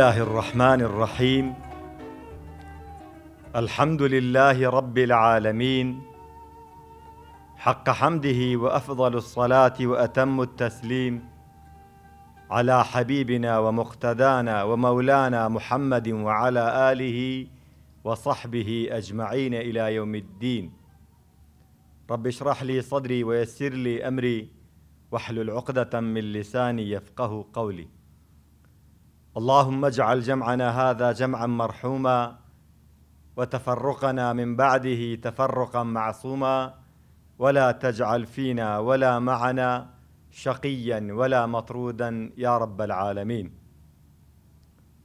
الله الرحمن الرحيم الحمد لله رب العالمين حق حمده وافضل الصلاه واتم التسليم على حبيبنا ومقتدانا ومولانا محمد وعلى اله وصحبه اجمعين الى يوم الدين رب اشرح لي صدري ويسر لي امري واحلل عقده من لساني يفقه قولي اللهم اجعل جمعنا هذا جمعا مرحوما وتفرقنا من بعده تفرقا معصوما ولا تجعل فينا ولا معنا شقيا ولا مطرودا يا رب العالمين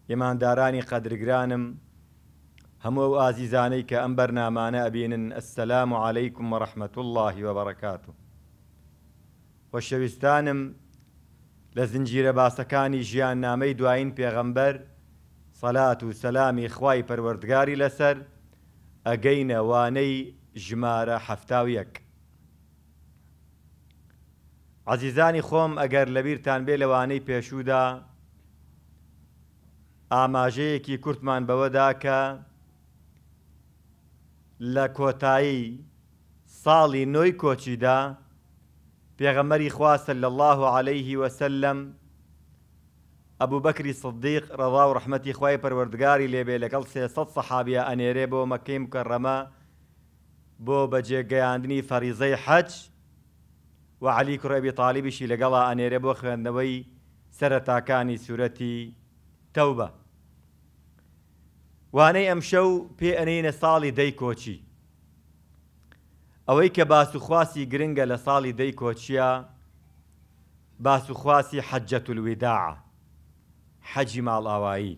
يمان داراني قدر جرانم هەموو آزيزانيك کە ئەم بەرنامانە السلام عليكم ورحمة الله وبركاته والشبستانم لە زنجیرە باسەکانی ژیان نامەی دوایین پێغەمبەر سەلات و سەلامی خوای پەروەردگاری لەسەر ئەگەینە وانەی ژمارە هەفتاویەک. عزیزانی خۆم ئەگەر لەبیرتان بێ لەوانەی پێشودا ئاماژەیەکی کورتمان بەوەدا کە لە کۆتایی ساڵی نۆی کۆچیدا پێغەمەری خواستە لە الله عليه وسلم ئەبوو بەکری صدیق ڕەوا و ڕحمەتی خی پەروەردگاری لێبێ لەگەڵ سێسە سەحابە ئەنێرێ بو مەکەیم کە ڕەمە بۆ بەجێگەیاندنی فەریزەی حەج و علی کوڕێبی تاالبیشی لەگەڵا ئەنێرێ بۆ خوێندنەوەی سەرەتاکانی سوورەتی توبه وانەی امشو پێ ئەنەینە ساڵی دەی کۆچی ئەوەی کە باسوخواسی گرنگە لە ساڵی دەی کۆچیە باسوخواسی حەجەت الوداع حەجی ماڵاوایی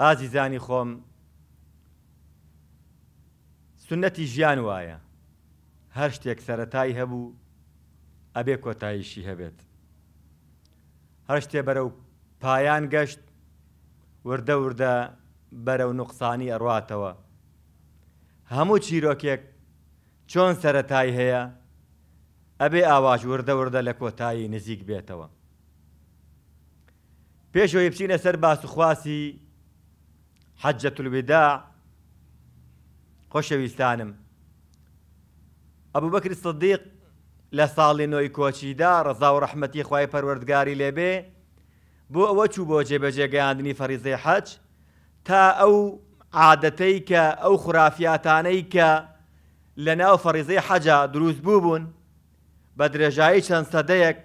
ئازیزانی خۆم سنەتی ژیان وایە هەر شتێک سەتای هەبوو ئەبێ کۆتاییشی هەبێت هەر شتێ بەرە و پایان گەشت وردە وردە بەرە و نوقسانی ئەڕاتەوە هەموو چیرۆکێک چۆن سەتای هەیە ئەبێ ئاواژ وردە وردە لە کۆتایی نزیک بێتەوە. پێشەوەی بچینە سەر باسوخواسی حەجە تولبیدا خۆشەویستانم. ئەبوو بەکری سەدیق لە ساڵی نۆی کۆچیدا ڕزا و ڕەحمەتی خی پەروەردگاری لێبێ بۆ ئەوە چوو بۆ جێبەجێگەیاندنی فەریزەی حەج تا ئەو عادەتەی کە ئەو خوراافاتانەی کە لە ناو فەریزەی حەجا دروست بوو بوون بە درێژایی چەند سەدەیەک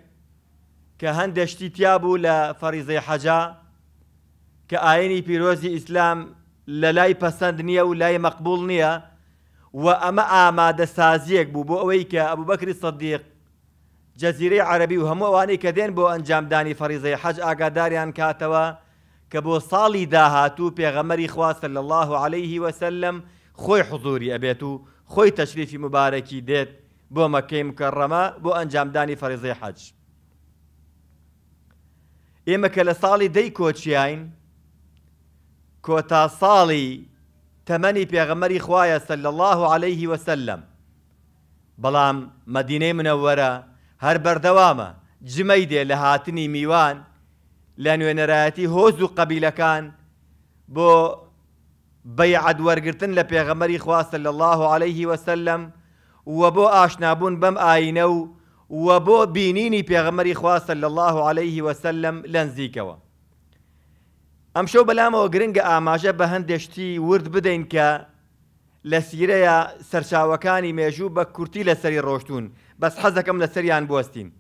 کە هەندێشتی تیا بوو لە فەریزەی حەجا کە ئاینی پیرۆزی ئیسلام لە لای پەسەند نییە و لای مەقبول نییە و ئەمە ئامادە سازیەک بوو بۆ ئەوەی کە ئەبوو بەکری سەدیق جەزیرەی عەربی و هەمووانەی کە دێن بۆ ئەنجامدانی فەریزەی حەج ئاگاداریان کاتەوە کە بۆ ساڵی داهاتوو پێغەمەری خواستە لە الله عليه وسلم خۆی حزوری ئەبێت و خۆی تەشریفی مبارەکی دێت بۆ مەکەی مکەڕەمە بۆ ئەنجامدانی فەرزەی حەج. ئێمە کە لە ساڵی دەی کۆچیین کۆتا ساڵی تەمەنی پێغەمەری خوایە سەل الله عليه وسلم بەڵام مەدینەی منەوەرە هەر بەردەوامە جمەی دێ لە هاتنی میوان لە نوێنەرایەتی هۆز و قەبیلەکان بۆ بەیعد وەرگتن لە پێغەمەری خواستە لە الله عليه وسلم و بۆ ئاشنابوون بەم ئاینە و و بۆ بینینی پێغەمەری خواستە لە الله عليه وسلم لەنزیکەوە ئەمشەو بەلامەوە گرنگە ئاماژە بە هەندێشتی ورد بدەین کە لە سیرەیە سەرچاوەکانی مێژوو بە کورتی لەسەری ڕۆشتون بەس حەزەکەم لەسەریان بستین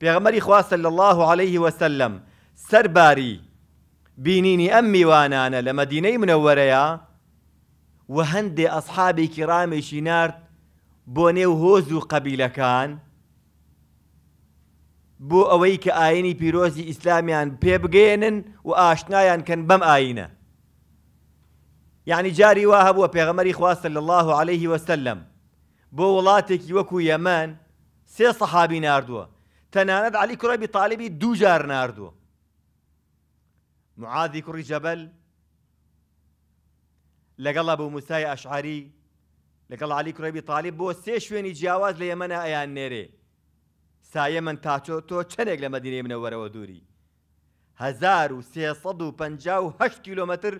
پێغەمەری خواستە لە الله عليه وسلم سەرباری بینینی ئەم میوانانە لە مەدینەی منەوەرەیە و هەندێ ئەسحابێکی ڕامێکی نرد بۆ نێو هۆز و قەبیلەکان بۆ ئەوەی کە ئاینی پیرۆزی ئیسلامیان پێ بگێنن و ئاشنایان کەن بەم ئاینە یعنی جاری وا هەبووە پێغەمەری خواستە لە الله عليه وسلم بۆ وڵاتێکی وەکو یەمەن سێ سەحابی ناردووە تەنانەت علی کوڕەبی تاالبی دووجار ناردووە معادی کوڕی جەبەل لەگەڵا بوو موسای ئەشعری لەگەڵ علی کوڕێبی تاالب بۆ سێ شوێنی جیاواز لە یەمەە ئەیان نێرێ سایە من تاچۆ تۆ چەندێک لە مەدینێ منەوەرەوە دووری 1950 کیلومتر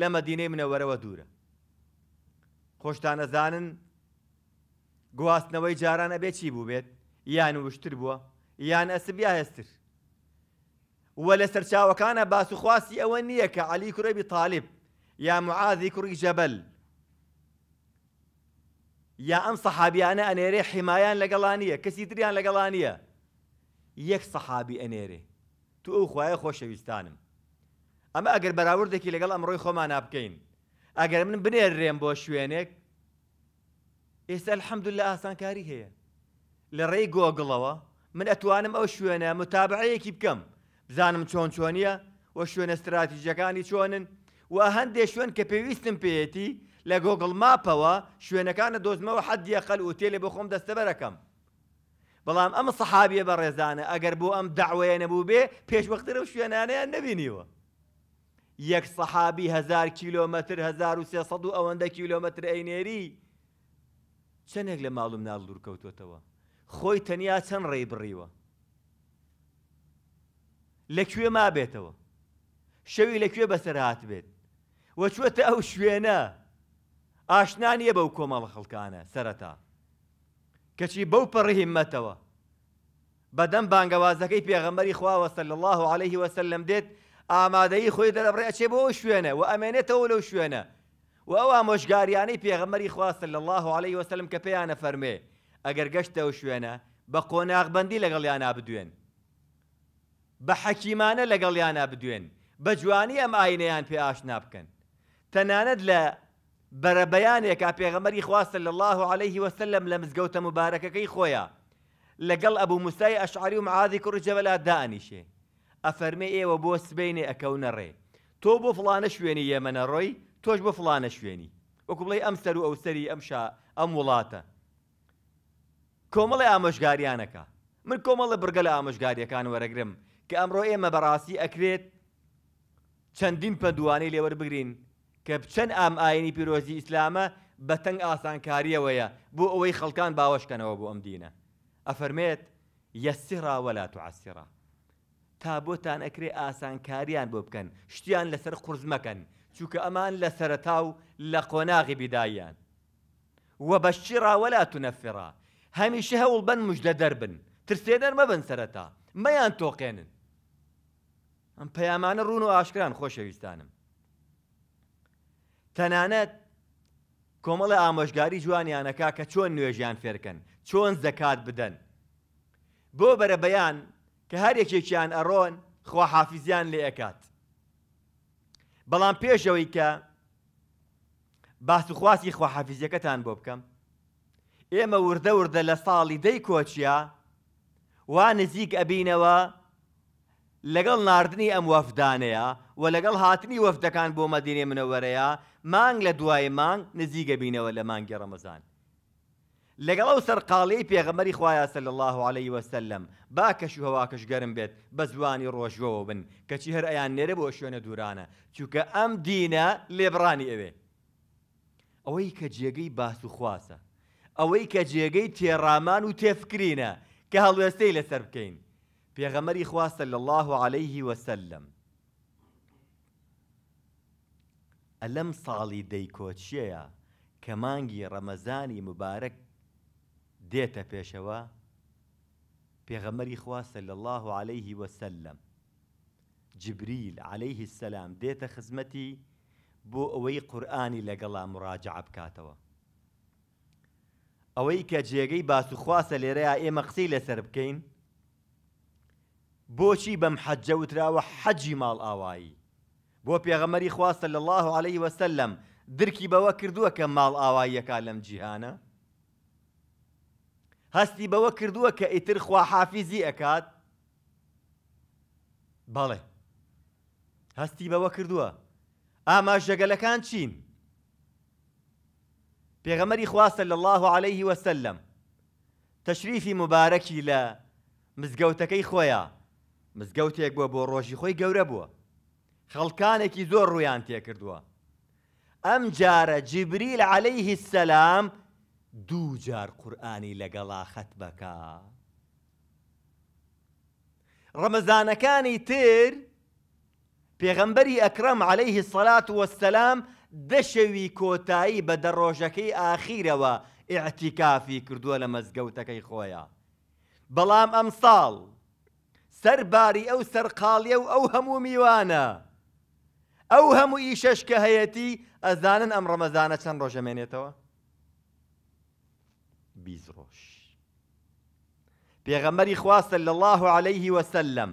لە مەدینەی منەوەرەوە دوورە خۆشتانەزانن گواستنەوەی جاران ئەبێ چی بوو بێت یان وشتر بووە یان ئەسب یا هێستر وە لە سەرچاوەکانە باسوخواستی ئەوە نییە کە علی کوڕێبی تاالب یا معاذی کوڕی جەبل یا انا سەحابیانە انا حیمایان لەگەڵانیە لقلانيه تریان لەگەڵانیە یەک سەحابی ئەنێرێ تو ئەو خوایە خۆشەویستانم ئەمە ئەگەر لقل لەگەڵ خو ما نابكين اگر من الريم بو شوينك اس الحمد لله احسن كاري هي لري گۆگڵەوە من اتوانم او شوينه متابعيك بكم زانم چۆن چۆنیە وە شوێنە استراتیژەکانی چۆنن و هەندێک شوێن کە پێویستم پێێتی لە گۆگڵ ماپەوە شوێنەکانە دۆزمەوە حەدیە خەل وتێلێ بۆ خۆم دەستەبەرەکەم. بەڵام ئەمە سەحابیە بە ڕێزانە ئەگەر بۆ ئەم داوەیە نەبوو بێ پێشوەخترە و شوێنانیان نبینیوە. یەک سەحابی هزار کیلۆمەتر 1300 و ئەوەندە کیلۆمەتر ئەینێری چەندێک لە ماڵم ناڵ دوور کەوتوتەوە. خۆی تەنیا چەند ڕێی بڕیوە. لەکوێ ما بێتەوە شەوی لەکوێ بەسەرهات بێت وەچوەتە ئەو شوێنە ئاشنانیە بەو کۆمەڵە خەڵکانە سەرەتا کەچی بەو پڕهیمەتەوە بەدەم بانگەوازەکەی پێغەمەری خواوەسە لە الله عليه وسلم دێت ئامادەی خۆی دەرەبڕێچێ بۆ شوێنە و ئەمێنێتەوە لەو شوێنە و ئەو ئامۆژگاریانەی پێغەمەری خواستە لە الله عليه وسلم کە پێیانە فەرمێ ئەگەر گەشتە ئەو شوێنە بە قۆناغبندی لەگەڵیان نابدوێن بە حەکیمانە لەگەڵیانە بدوێن بە جوانی ئەم ئاینەیان پێ ئاشنا بکەن تەنانەت لە بەرەبەیانێکا پێغەمەری خواستە لە الله عليه وسلم لە مزگەوتە مبارەکەەکەی خۆیە لەگەڵ ئەبوو موسای ئەشعری و معادی کوڕجەوەلا دانیشێ ئەفەرمێ ئێوە بۆ سبینێ ئەکەونە ڕێ تۆ بۆ فلانە شوێنی یەمەنە ڕۆی تۆش بۆ فلانە شوێنی وەکو بڵێ ئەم سەر و ئەو سەری ئەمشا ئەم وڵاتە کۆمەڵی ئامۆژگاریانەکە من کۆمەڵە برگە لە ئامۆژگاریەکان وەرەگرم کە ئەمڕۆ ئێمە بەڕاستی ئەکرێت چەندین پەدوانەی لێوە بگرین کە بچەند ئام ئاینی پیرۆزی ئیسلامە بە تەنگ ئاسانکاریەوەیە بۆ ئەوەی خەڵکان باوەشکەنەوە بۆ ئەم دیینە ئەفەرمێت یەسیڕا وەلات و عسیڕا تا بۆتان ئەکرێ ئاسانکاریان بۆ بکەن شتیان لەسەر قرزمەکەن چونکە ئەمان لە سەرەتاو لە قۆناغی بیداییان وە بەشیڕا وەلات و نەفیڕا هەمیشە هەوڵ بن مژدە دەربن ترسێ دەرمەبن سەرەتا مەیان تۆقێنن ئەم پەیامانە ڕوون و ئاشکران خۆشەویستانم تەنانەت کۆمەڵە ئامۆژگاری جوانیانەکە کە چۆن نوێژیان فێرکەن چۆن زەکات بدەن بۆ بەرە بەیان کە هەرێکێکیان ئەڕۆن خواحافیزیان لێ ئەکات بەڵام پێشەوەی کە باسوخواستی خواحافیزیەکەتان بۆ بکەم ئێمە وردە وردە لە ساڵی دەی کۆچیا وا نزیک ئەبینەوە لەگەڵ نردنی ئەم وەفدانەیە و لەگەڵ هاتنی وەفدەکان بۆ مەدینێ منەوەرەیە مانگ لە دوای مانگ نزیگە بینەوە لە مانگی ڕەمەزان لەگەڵ ئەو سەرقاڵی پێغەمەری خوایە سەل الله عليه وسلم باکەش هەواکەش گەرم بێت بە زوانی ڕۆژەوە بن کەچی هەر ئەیان نێرە بۆ شوێنە دوورانە چووکە ئەم دینە لێبڕانی ئەوێ ئەوەی کە جێگەی باس و خواسە ئەوەی کە جێگەی تێڕامان و تێفکرینە کە هەڵوێستەی لەسەر بکەین پێغەمەری خواستە لە الله عليه وسلم ئەلەم ساڵی دەیکۆچیەیە کە مانگی ڕەمەزانی مبارەک دێتە پێشەوە پێغەمەری خواستە لە الله عليه وسلم جبریل عليه السلام دێتە خزمەتی بۆ ئەوەی قورآانی لەگەڵا مراجع بکاتەوە ئەوەی کە جێگەی باسوخواسە لێرەیە ئێمە قسەی لەسەر بکەین بۆچی بەم حەجە وتراوە حەجی ماڵ ئاوایی بۆ پێغەمەری خواستە لە الله عليه وسلم درکی بەوە کردووە کە ماڵ ئاواییەکە لەم جیهانە هەستی بەوە کردووە کە ئیتر خوا حافیزی ئەکات بەڵێ هەستی بەوە کردووە ئاماژەگەلەکان چین پێغەمەری خواستە لە الله عليه وسلم تەشریفی مبارەکی لە مزگەوتەکەی خۆیە مزگەوتێک بووە بۆ ڕۆژی خۆی گەورە بووە خەڵکانێکی زۆر ڕویان تێکردووە ئەم جارە جیبریل عليه السلام دوو جار قورآانی لەگەڵا خەت بکە ڕەمەزانەکانی تر پێغەمبەری ئەکرەم عليه الصلاة والسلام دەشەوی کۆتایی بە دەڕۆژەکەی ئاخیرەوە ئیعتیکافی کردووە لە مەزگەوتەکەی خۆیان. بەڵام ئەمساڵ سەرباری ئەو سەرقاڵیە و ئەو هەموو میوانە. ئەو هەموو ئیشەش کە هەیەتی ئەزانن ئەم ڕەمەزانە چەند ڕۆژەمێنێتەوە؟ بیز ڕۆژ. پێغەمەری خواستە لە الله عليهەیهی وسلم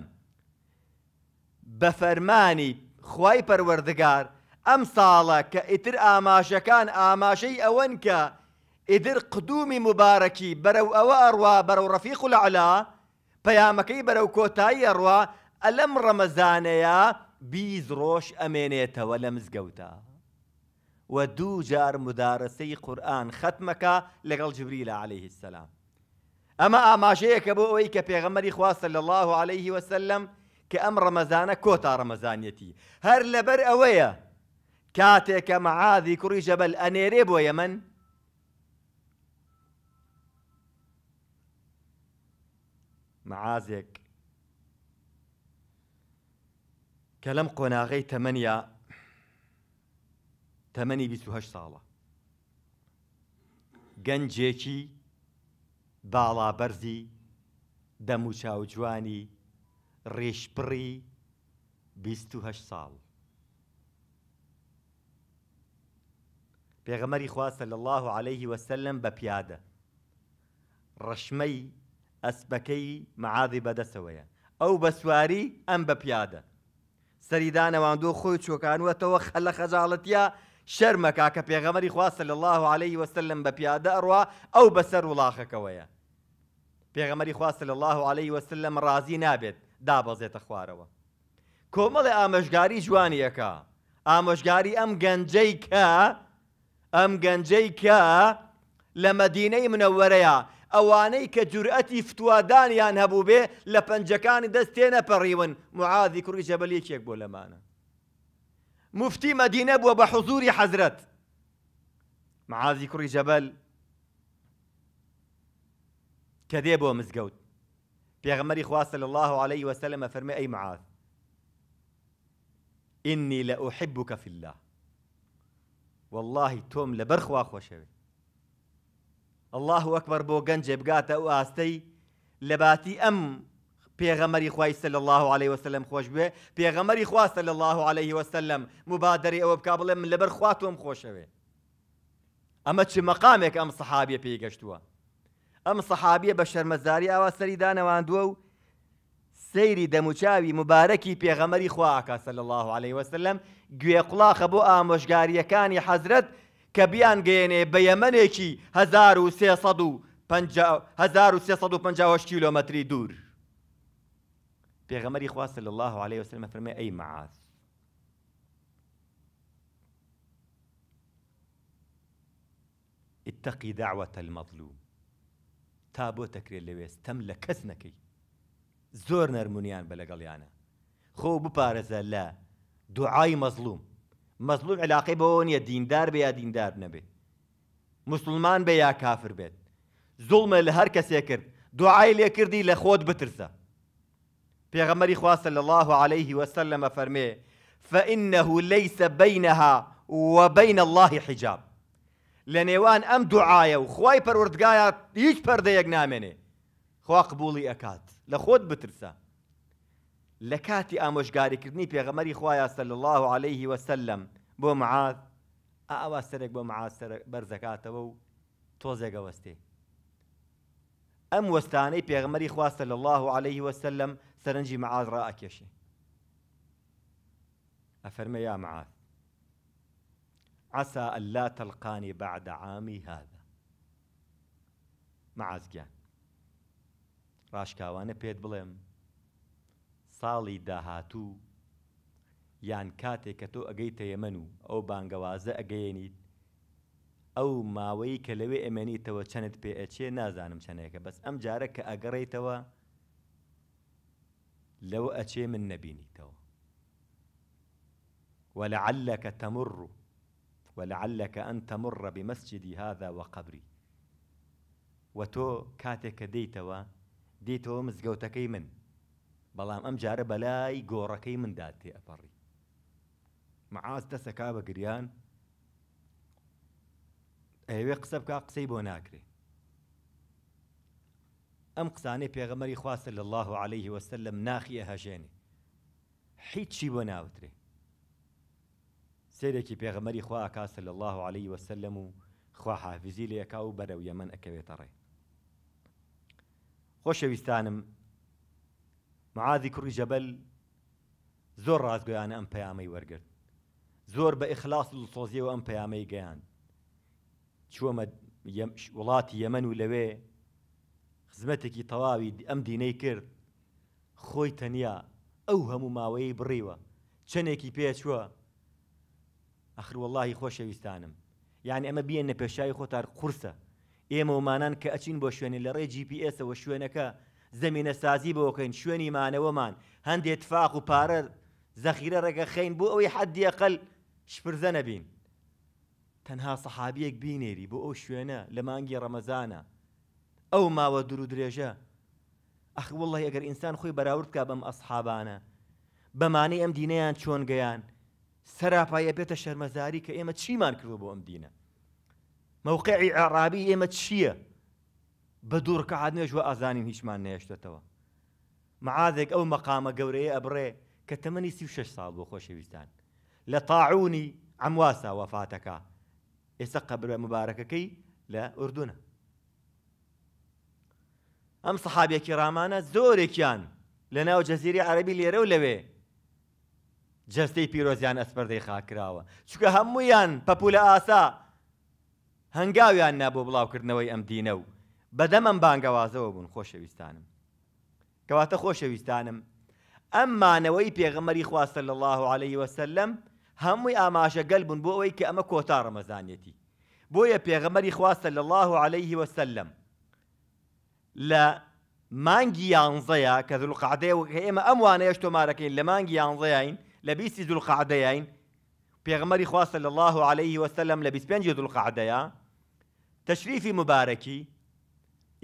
بە فەرمانی خی پەروەردگار، ئەم ساڵە کە ئیتر ئاماژەکان اما ئەوەن کە ئیدر قدومی مبارەکی بەرەو ئەوە ئەڕوا بەرەو رفيق الاعلى لەعلا پەیامەکەی بەرەو کۆتایی ئەڕوا ئەلەم ڕەمەزانەیە بیز ڕۆژ ئەمێنێتەوە لە مزگەوتە و دوو جار مدارسي قورآن ختمەکە لەگەڵ جبريل عليه السلام أما ئاماژەیەکە أبو ئەوەی کە پێغەمەری صلى الله عليه وسلم كأم ئەم كوتا رمزانيتي هر لبر اويا كاتك معاذي كري جبل أنيريب ويمن معازك كلم قناغي تمانية تمني بسوهش صالة جنجيكي بالا برزي دموشا وجواني ريشبري بيستو هش صالح پێغەمەری خواستە لە الله عليه وسلم بە پیادە ڕەشمەی ئەسبەکەی معادی بەدەسەوەیە ئەو بە سواری ئەم بە پیادە سەریدانەواندۆ خۆی چۆکانوەتەوە خەلە خەجاڵەتیا شەرمەکا کە پێغەمەری خواستە لە الله عليه وسلم بە پیادە ئەڕوا ئەو بەسەر وڵاخەکەوەیە پێغەمەری خواستە لە الله عليه وسلم ڕازی نابێت دابەزێتە خوارەوە کۆمەڵی ئامەژگاری جوانیەکە ئامۆژگاری ئەم گەنجەی کە ام گەنجەی کە لە مەدینەی منەوەرەیە ئەوانەی کە جورئەتی فتووادانیان هەبوو بێ لە پەنجەکانی دەست تێنەپەڕیون معادی کوڕی جەبەل یەکێک بۆ لەمانە مفتی مەدینە بووە بە حزوری حەزرەت معازی کوڕی جەبەل کە دێ بۆ مزگەوت الله عليه وسلم فەرمە ئەی معاذ إني لأحبك في الله واللهی تۆم لە بەرخوا خۆشەوێ الله ئەکبەر بۆ گەنجێ بگاتە ئەو ئاستەی لە باتی ئەم پێغەمەری خوایسە لە الله عليه وسلم خۆش بێ پێغەمەری خواستە لە الله عليه وسلم مبادری ئەوە بک بڵێ من لەبەر خوا تۆم خۆشەوێ ئەمە چ مەقامێک ئەم سەحابیە پێی گەشتووە ئەم سەحابیە بە شەرمەزاری ئاوا سەری دانەواندووە و سەیری دەموچاوی مبارەکی پێغەمەری خواکە سە لە الله عليه وسلم گوێ قوڵاخە بۆ ئامۆژگاریەکانی حەزرت کە بیان گەێنێ بە یەمەنێکی 1350 کیلومتری دوور. پێغەمەری خواستە لە الله عليه وسلم فرمێ ئەی معاز. اتقی داوەتە المەظلوم تا بۆ تەکرێت لەوێستەم لە کەس نەکەی زۆر نەرمونیان بە لەگەڵیانە خۆ بپارێزە لە دوعای مەزلوم مەزلوم علاقی بەەوە نیە دیندار بە یا دیندار نەبێ مسلمان بە یا کافر بێت زوڵمە لە هەر کەسێ کرد دوعای لێ کردی لە خۆت بترسە پێغەمەری خواستە لە الله عليه وسلم فەرمێ فإنه ليس بينها وبين الله حجاب لە نێوان ئەم دوعاە و خی پەروەردگایە هیچ پەردەیەک نامێنێ خوا قبولی ئەکات لە خۆت بترسە لكاتي کاتی ئامۆژگاریکردنی پێغەمەری خوایە صلى الله عليه وسلم بۆ معاد ئاوا سەرێک بۆ معاستەر بەرزەکاتەوە و تۆزێگەوەستێ ئەم وەستانەی پێغمەری خواستە صلى الله عليه وسلم معاذ معاد يشي أفرمي يا معاد عسى ألا تلقاني بعد عامي هذا راشكا وانا بيت بلم ساڵی داهاتوو یان کاتێک کە تۆ ئەگەیتە یەمەن و ئەو بانگەوازە ئەگەیەنیت ئەو ماوەی کە لەوێ ئەمێنیتەوە چەند پێ ئەچێ نازانم چەندێکە بەس ئەم جارە کە ئەگەڕیتەوە لەوە ئەچێ من نەبینیتەوە ولعلك تمر ولعلك أن تمر بمسجدي هذا وقبري وتو كاتك ديتوا ديتوا مزقوتكي من بەڵام ئەم جارە بەلای گۆڕەکەی مندا تێ ئەپەڕی معاز دەسەکا بە گریان ئەوێ قسە بک قسەی بۆ ناکرێ ئەم قسانەی پێغەمەری خواستە لە الله عليه وسلم ناخیە هەژێنێ هیچی بۆ ناوترێ سێرێکی پێغەمەری خوا ئاکاسە لە الله عليه وسلم و خوا حافزی لەکا و بەرەو یەمەن ئەکەوێتە ڕێ خۆشەویستانم معادی کوڕی جەبەل زۆر ڕازگویانە ئەم پەیامەی وەرگرت زۆر بە ئیخلاس و سۆزیەوە ئەم پەیامەی گەیان چوەمە وڵاتی یەمەن و لەوێ خزمەتێکی تەواوی ئەم دینەی کرد خۆی تەنیا ئەو هەموو ماوەیە بڕیوە چنێکی پێچووە ئەخر واللهی خۆشەویستانم یان ئەمە بیەن نە پێشایی خۆتار قورسە ئێمە ومانان کە ئەچین بۆ شوێنی لە ڕێ جیPSەوە شوێنەکە زمینە سازی بۆکەین شوێنی مانەوەمان هەندێک فاق و پارە زەخیرە ڕێگە خەین بۆ ئەوەی حەدیەقل شپرزە نەبین تەنها سەحابیەک بینێری بۆ ئەو شوێنە لە مانگی ڕەمەزانە ئەو ماوە دوور و درێژە ئەخوڵی ئەگەر ئینسان خۆی بەراورد کا بەم ئەسحابانە بەمانەی ئەم دینەیان چۆن گەیان سەراپایە بێتە شەرمەزاری کە ئێمە چیمان کردو بۆ ئەم دینە موقعی عراابی ئێمە چییە؟ بە دوورکە عادێژوە ئازانین هیچمان نێشتێتەوە معادێک ئەو مەقامە گەورەیە ئەبڕێ کە تەمەنی سی شش ساڵ بۆ خۆشەویستان لە تاعونی ئەمواسا وەفاتەکە ئێستا قەبرە مبارەکەەکەی لە ئوردونە ئەم سەحابێکی ڕامانە زۆرێکیان لە ناو جەزیری عەربی لێرە و لەوێ جەستەی پیرۆزیان ئەسپەردەی خاکراوە چکە هەمویان پەپولە ئاسا هەنگاویان نابۆ بڵاوکردنەوەی ئەم دینە و بەدەمەم بانگەوازەوە بوون خۆشەویستانم کەواتە خۆشەویستانم ئەم مانەوەی پێغەمەری خواستە لە الله عليه وسلم هەمووی ئاماژە گەل بوون بۆ ئەوەی کە ئەمە کۆتا ڕەمەزانێتی بۆیە پێغەمەری خواستە لە الله عليه وسلم لە مانگی یانزەیە کە زلقعدەیە و ئێمە ئەم وانەیەش تۆمارەکەین لە مانگی یانزەیەین لە بیستی زلقعدەیەین پێغمەری خواستە لە الله عليه وسلم لە 25 زلقعدەیە تشریفی مبارەکی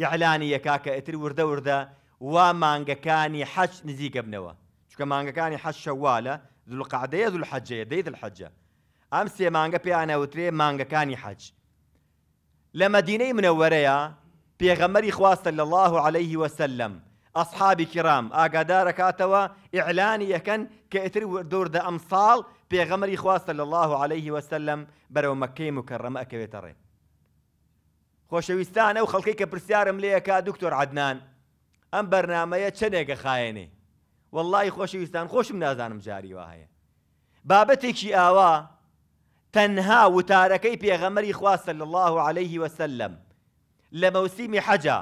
إعلاني يكاكا إتر وردا وردا ومانجا كاني حج نزيك ابنوا شكا مانجا كاني حج شوالا ذو القعدة ذو الحجة ذي الحجة أمس يا مانجا بي أنا وتري مانجا كاني حج لما ديني منورة يا بيغمري إخوة صلى الله عليه وسلم أصحابي كرام أقدار كاتوا إعلاني يكن كأتر دور ذا أمصال بيغمري إخوة صلى الله عليه وسلم برو مكة مكرمة كويتري خۆشەویستانە و خەڵکی کە پرسیارم لەیەکا دکتۆر عدنان ئەم بەرنمەیە چنێکە خاێنێ واللهی خۆشەویستان خۆشم نازانم جاری وا هەیە بابەتێکی ئاوا تەنها وتارەکەی پێغەمەری خواستە لە الله عليه وسلم لە حجا حەجا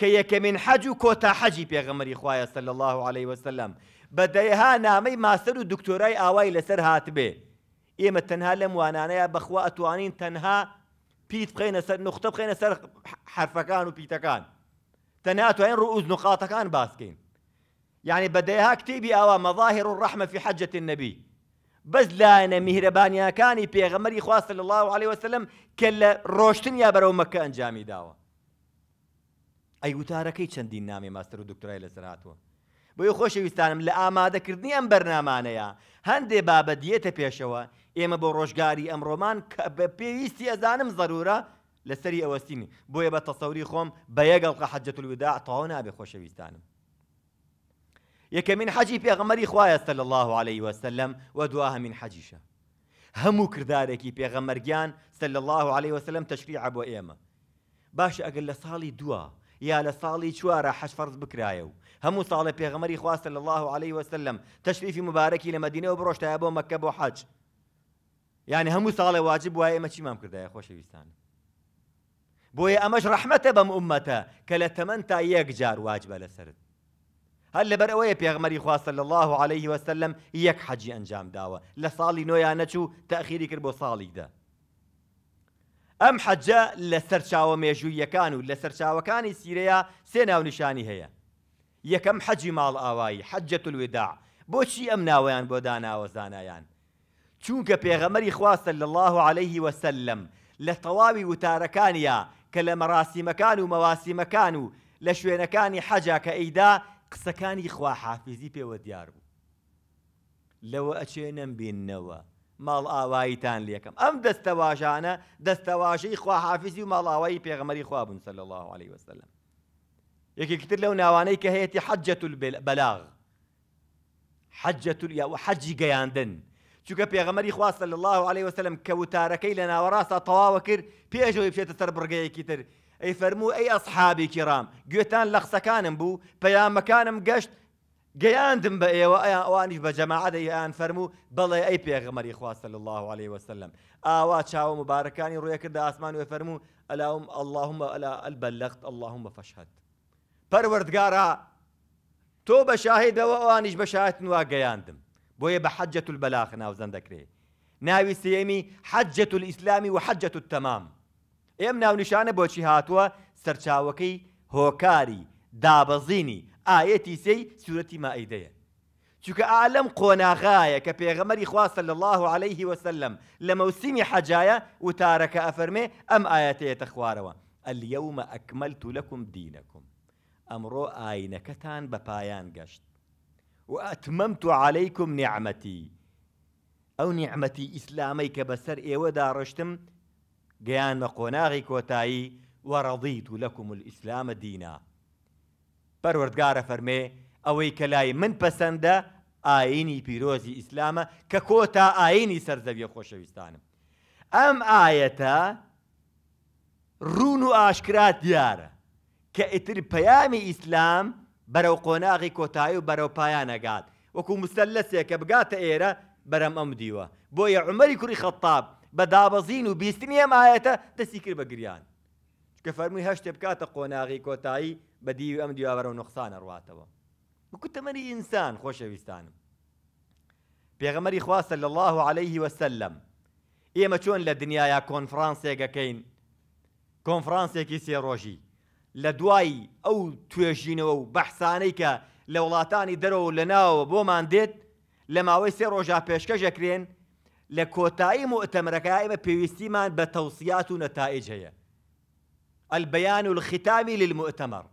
کە یەکەمین حەج و کۆتا حەجی پێغەمەری خوایە سەل الله عليه وسلم بەدەیها نامەی ماسەر و دکتۆرای ئاوای لەسەر هاتبێ ئێمە تەنها لەم وانانەیە بەخوا ئەتوانین تنها پیت بخینە سەر نقطە سر سەر حرفەکان و پیتەکان تەناتوانین ڕوز نقاتەکان باسکەین یعنی بەدەیها کتێبی ئاوا آوا مظاهر الرحمة فی حەجەت النەبی بەس لایەنە كاني پێغەمەری خواست صلى الله عليه وسلم کە لە ڕۆشتن مكة بەرەو مەکە ئەنجامی داوە ئەی وتارەکەی چەندین نامی ماستەر و دکتۆرای لەسەر هاتووە بۆی خۆشەویستانم لە ئامادەکردنی ئەم بەرنمانەیە هەندێ بابەت دیێتە پێشەوە ئێمە بۆ ڕۆژگاری ئەمڕۆمان کە بە پێویستی ئەزانم ضرورە لەسەری ئەوەستینی بۆیە بە تەسەوری خۆم بە یەگەڵقە حەجەت الودا تەواو نابێ خۆشەویستانم یەکەمین حەجی پێغەمەری خوایە سەل الله عليه وسلم و دوها من حەجیشە هەموو کردارێکی پێغەمەرگیان سەل الله عليه وسلم تەشریع بۆ ئێمە باشە ئەگەر لە ساڵی دووە یا لە ساڵی چوارە حەش فەرز بکرایە و هەموو ساڵە پێغەمەری خواستە لە الله عليه وسلم تەشریفی مبارەکی لە مدینەوە بڕۆشتایە بۆ مەکە بۆ حەج یعنی هەموو ساڵێ واجب وایە ئمە چیمان کردایە خۆشەویستان بۆیە ئەمەش ڕەحمەتە بەم عومەتە کە لە تەمەەن تا یەک جار واجبە لەسرت هەر لەبەر ئەوەیە پێغمەری خواستە لە الله عليه وسلم یەک حەجی ئەنجام داوە لە ساڵی نۆیان نەچوو تەخیری کرد بۆ ساڵیدا ئەم حەجە لە سەرچاوە مێژوویەکان و لە سەرچاوەکانی سیرەیە سێ ناونشانی هەیە یەکەم حەجی ماڵ ئاوایی حەجەت الوداع بۆچی ئەم ناوەیان بۆ داناوە زانایان چون که پیغمبری خواستە صلی الله علیه عليه وسلم لە و تارکانیا کە لە مکان و مواسی مەواسیمەکان و لە شوێنەکانی حەجا قسکانی خوا حافظی پی و دیار بو لو بوو لەوە ئەچێنم بینەوە ماڵ ئاواییتان لێکم ئەم دەستەواژانە خوا حافظی و مال پیغمبری پێغەمەری خوابوون صلی الله علیه و سلم یکی کتر لەو ناوانەی که هەیەی حجت البلاغ حجت یا حەجی گەیاندن چونکە پێغەمەری خوا صلی الله علیه و سلم کە وتارەکەی لە ناوەڕاستە تەواوە کرد پێشەوەی بچێتە سەر بڕگەیەکی تر ای فرمو ای ئەسحابی کرام گوێتان لە قسەکانم بوو پەیامەکانم گەشت گەیاندم بە ئێوە ئەیان ئەوانیش بە جەماعەدەی ئەیان فەرموو بەڵێ ئەی پێغەمەری خوا صلی الله علیه و سلم ئاوا چاوە مبارکانی روی ئاسمان آسمان و فرمو اللهم ئەلا البلغت اللهم فەشهد پەروەردگارە تۆ بە و آنیش بە شاهدن وا گەیاندم بوي بحجة البلاغ بەلاخ ناوزەن ناوي سيمي حجة الإسلام وحجة التمام ام ناو نشان بوشي هاتوا سرچاوكي هوكاري دابزيني آيتي سي سورة ما مائیدەیە شوك أعلم قونا غاية پێغەمەری خواستە صلى الله عليه وسلم لموسمي حجايا حەجایە أفرمي أم ئەم ئاەتەیەتە اليوم أكملت لكم دينكم أمرو ئەمڕۆ ئاینەکەتان بە پایان وأتممت عليكم نعمتي ئەو نیعممەتی ئیسلامی کە بەسەر ئێوەدا ڕشتم گەیان بە قۆناغی کۆتایی وەڕەضیت و لەکوم ئیسلامە دینا. پەروەردگارە فەرمێ ئەوەی کە لای من پەسەندە ئاینی پیرۆزی ئیسلامە کە کۆتا ئاینی سەرزەویە خۆشەویستانم. ئەم ئاەتە ڕون و ئاشکرات دیارە کە ئیتر پەیامی ئیسلام بەرەو قۆناغی کۆتایی و بەرەو پایانەگات وەکو مستەلسێک کە بگاتە ئێرە بەرەم ئەم دیوە بۆیە عمەری کوری خەتاب بە دابەزین و بیستنی ئەم ئاەتە دەستی کرد بە گریان کە فەرمووی هەشتێ بکاتە قۆناغی کۆتایی بە دیوی ئەم دیوابەرەو نقصانە ڕاتەوە وکوتەمەری ئینسان خۆشەویستانم پێغەمەری خواستە لە الله عليه وسلم ئێمە چۆن لە دنیاە کۆنفرانسێکەکەین کۆنفرانسێکی سێ ڕۆژی لە دوایی ئەو توێژینەوە و بەحسانەی کە لە وڵاتانی دەرەوە لە ناوە بۆمان دێت لە ماوەی سێ ڕۆژا پێشکەژەکرێن لە کۆتایی مؤتەمرەکە ئێمە پێویستیمان بە تەوسیات و نەتائج هەیە البەیان و الختامی للمؤتەمەڕ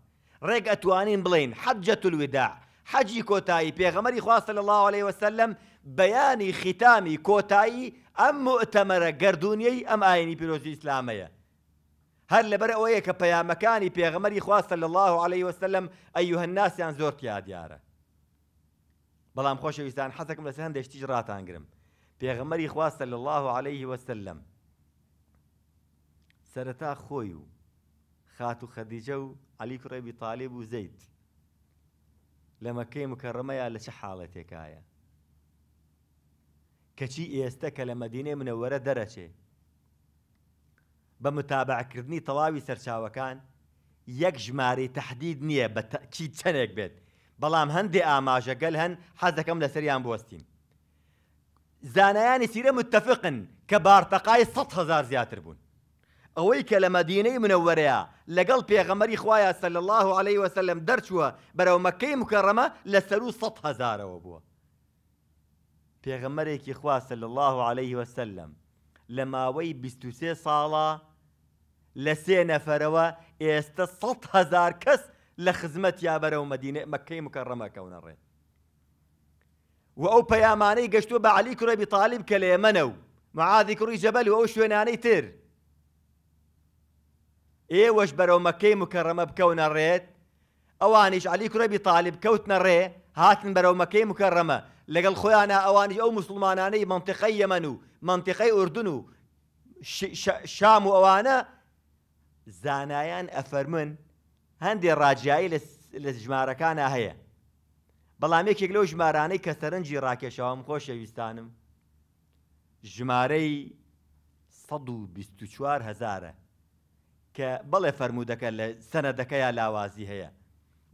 ڕێک ئەتوانین بڵین حەجەت الوداع حەجی کۆتایی پێغەمەری خواستە لە الله عليه وسلم بەیانی ختامی کۆتایی ئەم مؤتەمەرە گردردونیەی ئەم ئاینی پیرۆزی ئسلامەیە هەر لەبەر ئەوەیە کە پەیامەکانی پێغەمەری خواستە لە الله عليه وسلم ئەیوهە ناسیان زۆر تیا دیارە بەڵام خۆشەویستان حەزەکەم لەسەر هەندێشتیش ڕاتانگرم پێغەمەری خواستە لە الله عليه وسلم سەرەتا خۆی و خات و خەدیجە و علی کوڕێبی تاالب و زەیت لە مەکەی مکەڕەمەیە لە چه حاڵەتێکایە کەچی ئێستا کە لە مەدینێ منەوەرە دەرەچێ بمتابع کردنی تواوی سرچاوه کان یک جماری تحدید نیه بتاکید چنک بید بلام هندی آماجه گل هن حزه کم سريان بوستين زانایانی سیره متفقن كبار بارتقای صد هزار زیاتر بون اوی که لمدینه منوره يا غمري خوایا صلى الله عليه وسلم درچوه براو مكي مكرمة لسرو صد هزاره بوا پیغمری که خوا صلی الله عليه وسلم لماوی بستو سی صالة لسينا نفره و است صد هزار كس لخدمت يا و مدینه مکه مكرمة کون ره و يا ماني گشتو با ربي کره بی طالب کلیمنو معاذی کره جبل و او شوینانی تر ای إيه وش برو مکه مکرمه بکون ریت اوانیش علی کره بی طالب کوتن ری هاتن برو مکه مكرمة لگل خویانا اوانیش او مسلمانانی منطقه يمنو منطقه اردنو ش ش شام و زانایان ئەفەرمن هەندێک ڕاجایی لە ژمارەکانە هەیە بەڵامێکێک لەو ژمارانەی کە سەرنجی ڕاکێشەوەم خۆشەویستانم ژمارەی 24 هزارە کە بەڵێ فەرمودەکە لە سەنەدەکەیە لاوازی هەیە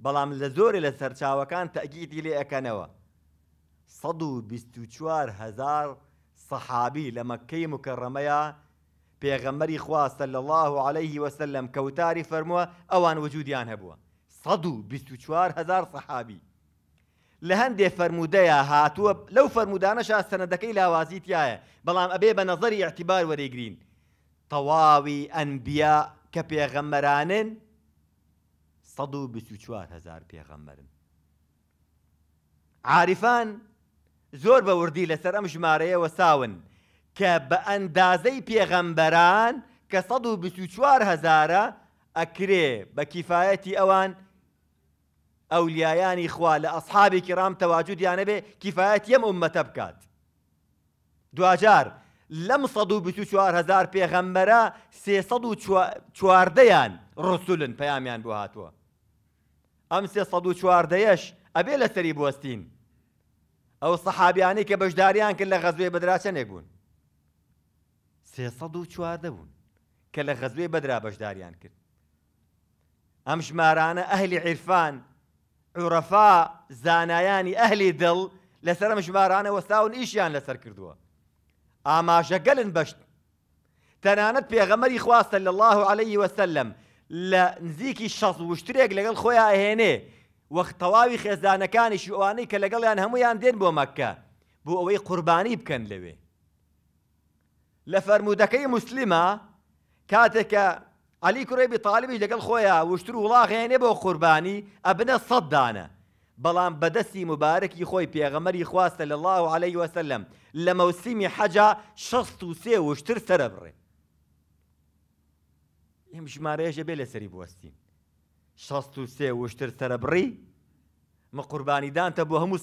بەڵام لە زۆری لە سەرچاوەکان تەگیدی لێ ئەەکەنەوە 24 هزار سەحابی لە مەکەی مکەڕەمەیە پێغەمەری خوا صلى الله عليه وسلم کەوتاری فەرمووە ئەوان وجودیان صدو چوار هزار سەحابی لە هەندێ هاتو لو لەو فەرمودانەشا سەنەدەکەی لاوازی تایە بەڵام ئەبێ اعتبار نظری احتیبار وەرەگرین تەواوی ئەنبیا کە پێغەمەرانن چوار هزار پێغەمەرن عارفان زور بە وردی لەسەر وساون ساون کە بە ئەندازەی پێغەمبەران کە 124 هزارە ئەکرێ بە کیفایەتی ئەوان ئەولیایانی خوا لە ئەسحابی کرام تەواجودیانە بێ کیفایەت یەم ئومەتە بکات. دوجار لەم 124 هزار پێغەمبەرە 14دەیان ڕسولن پەیامیان بۆ هاتووە. ئەم 14دەیەش ئەبێ لە سەری بوەستین. ئەو سەحابیانی کە بەشداریان کرد لە غەزوێ بەدراچەنێک بوون. سێسەد و چواردە بوون کە لە غەزوێ بەدرا بەشداریان کرد ئەم ژمارانە ئەهلی عیرفان عورەفا زانایانی ئەهلی دڵ لەسەر ئەم ژمارانە وەستاون ئیشیان لەسەر کردووە ئاماژەگەلن بەشت تەنانەت پێغەمەری خواستە لە الله عليه وسلم لە نزیکی شەز وشترێک لەگەڵ خۆیان ئەهێنێ وەختەواوی خێزانەکانیش ئەوانەی کە لەگەڵیان هەمویان دێن بۆ مەکە بۆ ئەوەی قوربانی بکەن لەوێ لە فەرمودەکەی مسلمە کاتێکە علی کوڕێبی تاالبیش لەگەڵ خۆیان وشتر وڵاغێنێ يعني بۆ قوربانی ئەبنە سەددانە بەڵام بەدەستی مبارەکی خۆی پێغەمەری خواستە صلى الله عليه وسلم لما وسيمي حاجة شصت وسي وشتر سربري بڕێ ئێم ژمارەیەژە بێ لەسەری بوەستین شست و وشتر سربري بڕی دان قوربانیدانتە بۆ هەموو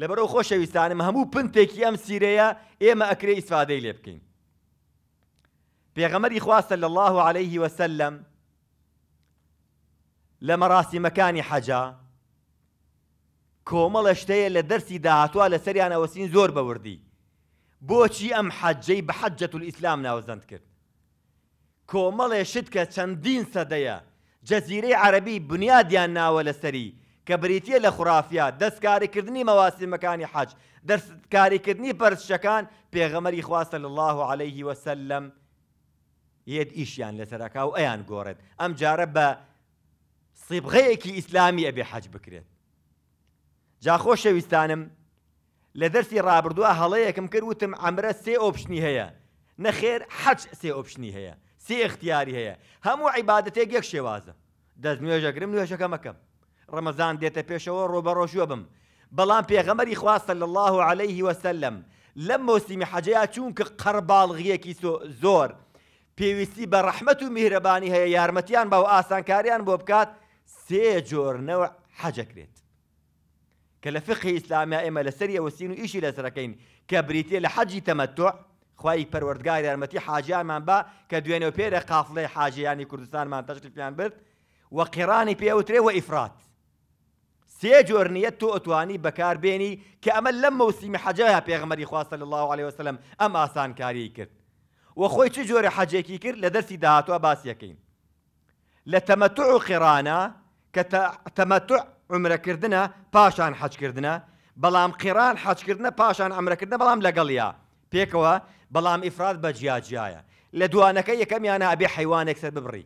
لەبەرەو خۆشەویستانم هەموو پنتێکی ئەم سیرەیە ئێمە ئەکرێ ئیسفادەی لێ بکەین. پێغەمەری خواستە لە الله عليه وسلم لە مەڕاستیمەکانی حەجا کۆمەڵە شتەیە لە دەرسی داهاتوە لە سەریان ئەوەسین زۆر بەوردی بۆچی ئەم حەجەی بە حەجەت و ئیسلام ناوەزەند کرد کۆمەڵێ شت کە چەندین سەدەیە جەزیرەی عەربی بنیادیان ناوە لەسەری کە بریتە لە خوراافیا دەستکاریکردنی مەواسیمەکانی حەج دەستکاریکردنی پەرشەکان پێغەمەری خواستە لە الله عليه وسلم یەد ئیشیان لەسەرەکە و ئەیان گۆڕێت ئەم جارە بە سیبغەیەکی ئیسلامی ئەبێ حەج بکرێت جا خۆشەویستانم لە دەرسی ڕابردووە هەڵەیەکم کرد وتم ئەمرە سێ ئۆپشنی هەیە نەخێر حەج سێ ئۆپشنی هەیە سێ اختیاری هەیە هەموو عیباەتێک یەک شێوازە دەست نوێژەگرم نوێژەکە مەکەم ڕەمەزان دێتە پێشەوە ڕۆبەڕۆژوە بم بەڵام پێغەمەری خواستە لە الله عليه وسلم لەم مۆسیمی حەجەیە چونکە قەرباڵغیەکی زۆر پێویستی بە ڕەحمت و میهرەبانی هەیە یارمەتیان بە و ئاسانکاریان بۆ بکات سێ جۆرنەوە حەجەکرێت کە لە فقی ئیسلامیا ئێمە لە سەری ئەوەسین و ئیشی لەسەرەکەین کە بریتێ لە حەجی تەمەتۆ خی پەروەردگار یارمەتی حاجیانمان بە کە دوێنێ و پێرە قافڵێ حاجیانی کوردستانمان تەشکیان برد وە قیرانی پێوترێ و ئیفرات سێ جۆرنیەت تۆ ئەتوانی بەکاربێنی کە ئەمە لەم مەوسیمە حەجەیە پێغمەری خواستە لە الله عليه وسلم ئەم ئاسان کاری کرد و خۆی چ جۆرە حەجێکی کرد لە دەرسی داهاتوە باسیەکەین لە تەمەتوع و قێرانە کە تەمەتوع عمرەکردە پاشان حەجکردە بەڵام قێران حەجکردە پاشان ئەمرەکردە بەڵام لەگەڵیا پێکەوە بەڵام ئیفراد بە جیاجیایە لە دوانەکە یەکەمیانە ئەبێ حیوانێک سەر ببڕی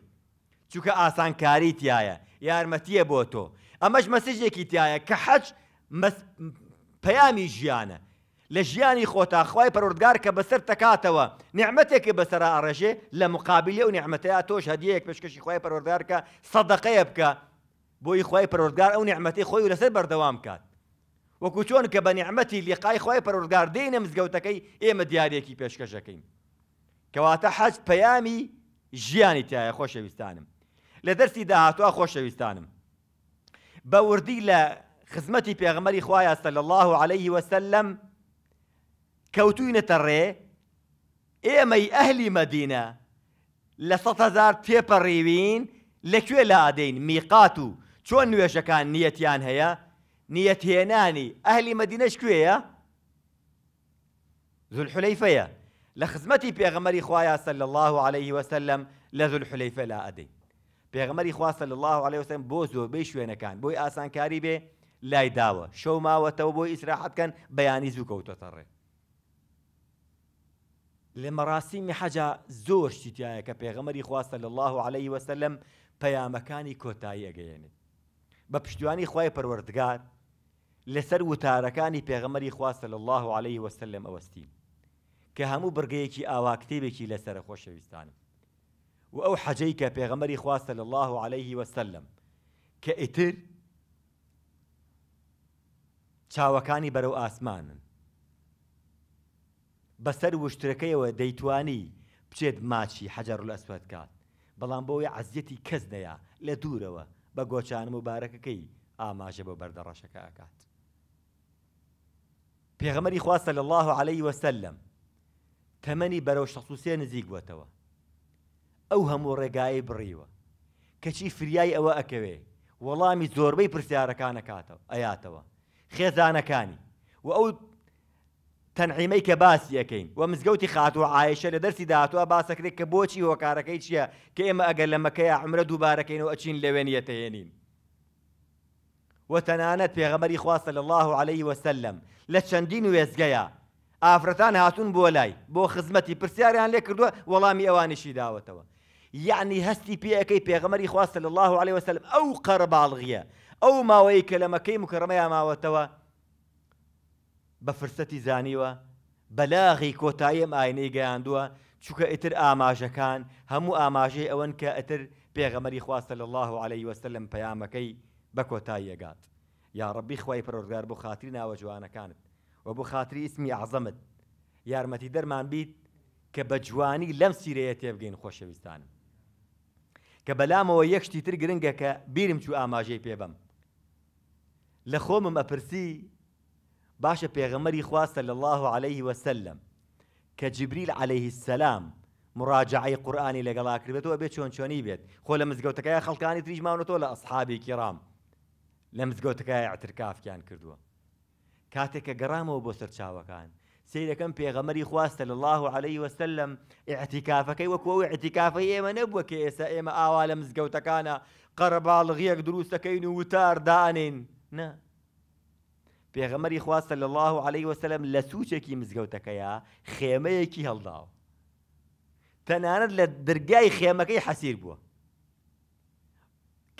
چووکە ئاسانکاریتیایە یارمەتیە بۆ تۆ ئەمەش مەسیجێکی تایە کە حەج پەیامی ژیانە لە ژیانی خۆتا خخوای پەرۆردگار کە بەسەر تەکاتەوە نیعممەتێکی بەسەر ئاڕێژێ لە مقابلی و نیعممەتەیە تۆش هەدیەک پێشکەشی خخوای پەرۆردگار کە سەدەقەیە بکە بۆی خخوای پەرۆردگار ئەو نیعممەتی خۆی و لەسەر بەردەوام بکات وەکو چۆن کە بە نیعممەتی لیقای خخوای پەرۆردگار دێنە مزگەوتەکەی ئێمە دیارێکی پێشکەشەکەین کەواتە حەج پەیامی ژیانی تایە خۆشەویستانم لە دەرسی داهاتوە خۆشەویستانم باوردي لا خزمتي بيغمري خويا صلى الله عليه وسلم كوتوين تري إيمي أهلي مدينة لستتزار تيبا ريوين لكوية لادين ميقاتو شون نويشا كان نيتيان هيا نيتياناني أهلي مدينة شكوية ذو الحليفة لخزمتي بيغمري خويا صلى الله عليه وسلم لذو الحليفة لا أدين پێغمەری خواستە لە الله عليه وسم بۆ زۆربەی شوێنەکان بۆی ئاسانکاری بێ لای داوە شەو ماوەتەوە بۆی ئیسراحەتکەن بەیانی زوو کەوتۆتەڕێ لە مەڕاستیمی حەجا زۆر شتیایە کە پێغەمەری خواستە لە الله عليه وسلم پەیامەکانی کۆتایی ئەگەیێنێت بە پشتیوانی خی پەروەردگار لەسەر وتارەکانی پێغەمەری خواستە لە الله عليه وسلم ئەوەستی کە هەموو بڕگەیەکی ئاوا کتێبێکی لەسەر خۆشەویستانم و ئەو حەجەی کە پێغەمەری خواستە لە الله عليه وسلم کە ئیتر چاوەکانی بەرەو ئاسمانن بەسەر وشترەکەیەوە دەیتوانی بچێت ماچی حەجار لە ئەسوەت کات بەڵام بۆی عزیەتی کەس نەیە لە دوورەوە بە گۆچان مبارەکەکەی ئاماژە بۆ بەردەڕەشەکە ئەکات پێغەمەری خواستە لە الله عليه وسلم تەمەنی بەرەو شخصوسێ نزیک بووتەوە ئەو هەموو ڕێگایی بڕیوە کەچی فریای ئەوە ئەکەوێ وەڵامی زۆربەی پرسیارەکانەکاتەوە ئەیاتەوە خێزانەکانی و ئەو تەنعیمەی کە باسی ئەەکەین و مزگەوتی خاتوە عاعشە لە دەرسی داهاتوە باسەکرێت کە بۆچی هۆکارەکەی چییە کە ئێمە ئەگەر لە مەکەی عمرە دووبارەکەین و ئەچین لەوێنیەتەێنین وتەنانەت پێغەمەری خواستە لە الله عليه وسلم لە چەندین وێزگەیە ئافرەتان هاتون بۆ لای بۆ خزمەتی پرسیاریان لێ کردووە وەڵامی ئەوانیشی داوەتەوە یعنی هەستی پێەکەی پێغەمەری خواستە لە الله عليه وسلم ئەو قەرباڵغیە ئەو ماوەی کە لە مەکەی مکەڕمەیان ماوەتەوە بە فرسەتی زانیوە بەلاغی کۆتاییم ئاینەی گەیاندووە چووکە ئیتر ئاماژەکان هەموو ئاماژەی ئەوەن کە ئەتر پێغەمەری خواستە لە الله عليه وسلم پەیامەکەی بە کۆتاییەگات یا ڕبی خی پرۆرگار بۆ خاتری ناوە جوانەکانت و بۆ خاتری ئسمی عزمت یارمەتی دەرمان بیت کە بە جوانی لەم سیرەیە تێبگەین خۆشەویستانم کە بەلامەوە یەکشتی تر گرنگە کە بیرم چوو ئاماژەی پێبم لە خۆمم ئەپرسی باشە پێغەمەری خواستە لە الله عليه وسلم کە جبریل عليه السلام مراجعی قورآانی لەگەڵاکردێتەوە بێت چۆن چۆنی بێت خۆ لە مزگەوتەکەی خەڵکانی تریژماونەوە لە ئەسحابی کیرام لە مزگەوتەکەی ئەترکافیان کردووە کاتێک کە گەڕامەوە بۆ سەرچاوەکان سیرەکەم في غمري لە الله عليه وسلم اعتیکافەکەی وەکوەوە اعتیکافی ئێمە نەبووە کە ئێستا ئێمە ئاوا لە مزگەوتەکانە قەرەباڵغیەک دروستەکەین وتار دانين نه في غمري لە الله عليه وسلم لە سوچێکی مزگەوتەکەیە خێمەیەکی هەڵداوە تەنانەت لە دەرگای خێمەکەی حەسیر بووە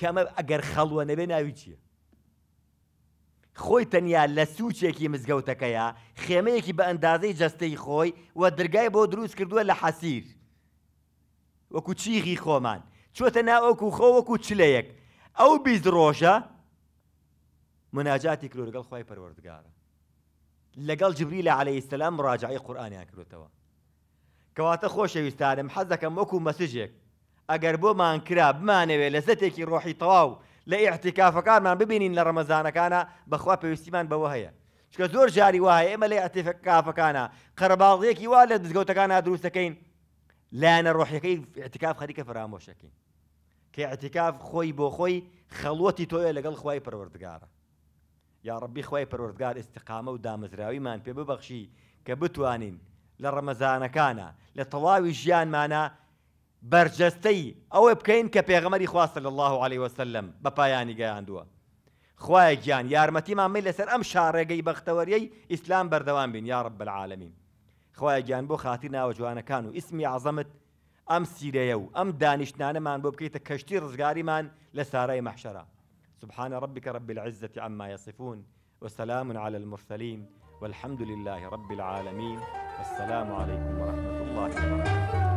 کەمە ئەگەر خەڵوە نەبێ خۆی تەنیا لە سوچێکی مزگەوتەکەیە خێمەیەکی بە ئەندازەی جەستەی خۆی و دەرگای بۆ دروست کردووە لە حەسیر وەکو چیغی خۆمان چۆتە ناوەکو خۆ وەکو چلەیەک ئەو بیست ڕۆژە مناجاتی کلۆرگەڵ خی پەروەردگارە لەگەڵ جبری لە عليه ئسلام ڕاجعی قورآانیان کردوتەوە کەواتە خۆشەویستانم حەزەکەم وەکو مەسجێک ئەگەر بۆمان کرا بمانەوێت لە زەتێکی ڕۆحی تەواو لە ئیحتیکافەکانمان ببینین لە ڕەمەزانەکانە بەخوا پێویستیمان بەوە هەیە چکە زۆر جاری وایە ئێمە لە ئەتیفکافەکانە قەرباڵیەکی وا لە دزگەوتەکانە دروستەکەین لایەنە ڕۆحیەکەی ئەتیکاف خەریکە فرامۆشەکەین کە ئەتیکاف خۆی بۆ خۆی خەڵوەتی تۆیە لەگەڵ خی پەروەردگارە یا ڕبی خی پەروەردگار ئستقامە و دامەزراویمان پێ ببەخشی کە بتوانین لە ڕەمەزانەکانە لە تەواوی ژیانمانە برجستي او بكين کە پێغەمەری خواستە صلى الله عليه وسلم بە پایانی گەیاندووە خوای ما یارمەتیمان سر ام شاري جاي بختوري اسلام بردوان بين يا رب العالمين خوای جان بو خاتی وجوانا كانوا اسمي عظمت ام سيريو ام دانش نانا مان بو بكيت كشتي رزقاري مان لساري محشرة سبحان ربك رب العزة عما يصفون وسلام على المرسلين والحمد لله رب العالمين والسلام عليكم ورحمة الله وبركاته